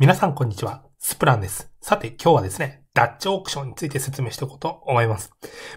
皆さんこんにちは。スプランです。さて今日はですね、ダッチオークションについて説明していこうと思います。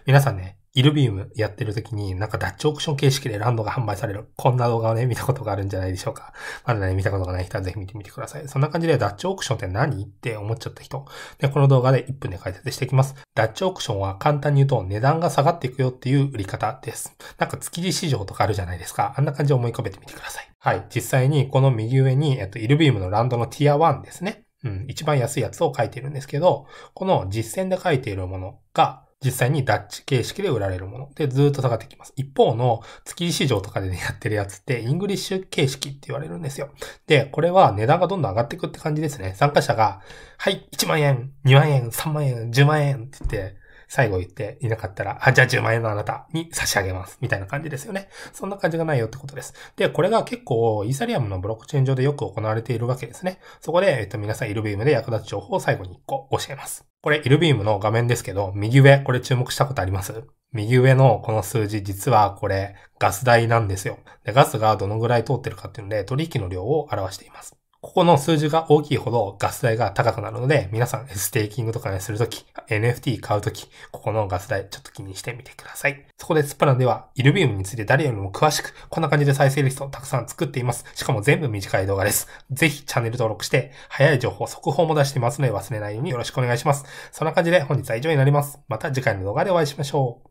皆さんね、イルビウムやってる時になんかダッチオークション形式でランドが販売される。こんな動画をね、見たことがあるんじゃないでしょうか。まだね、見たことがない人はぜひ見てみてください。そんな感じでダッチオークションって何って思っちゃった人。で、この動画で1分で解説していきます。ダッチオークションは簡単に言うと値段が下がっていくよっていう売り方です。なんか築地市場とかあるじゃないですか。あんな感じで思い浮かべてみてください。はい。実際にこの右上に、えっと、イルビウムのランドのティア1ですね。うん、一番安いやつを書いてるんですけど、この実践で書いているものが実際にダッチ形式で売られるものでずっと下がってきます。一方の月市場とかで、ね、やってるやつってイングリッシュ形式って言われるんですよ。で、これは値段がどんどん上がっていくって感じですね。参加者が、はい、1万円、2万円、3万円、10万円って言って、最後言っていなかったら、あ、じゃあ10万円のあなたに差し上げます。みたいな感じですよね。そんな感じがないよってことです。で、これが結構、イーサリアムのブロックチェーン上でよく行われているわけですね。そこで、えっと、皆さん、イルビームで役立つ情報を最後に1個教えます。これ、イルビームの画面ですけど、右上、これ注目したことあります右上のこの数字、実はこれ、ガス代なんですよ。で、ガスがどのぐらい通ってるかっていうので、取引の量を表しています。ここの数字が大きいほどガス代が高くなるので、皆さんステーキングとかにするとき、NFT 買うとき、ここのガス代ちょっと気にしてみてください。そこでスプランでは、イルビウムについて誰よりも詳しく、こんな感じで再生リストをたくさん作っています。しかも全部短い動画です。ぜひチャンネル登録して、早い情報、速報も出してますので忘れないようによろしくお願いします。そんな感じで本日は以上になります。また次回の動画でお会いしましょう。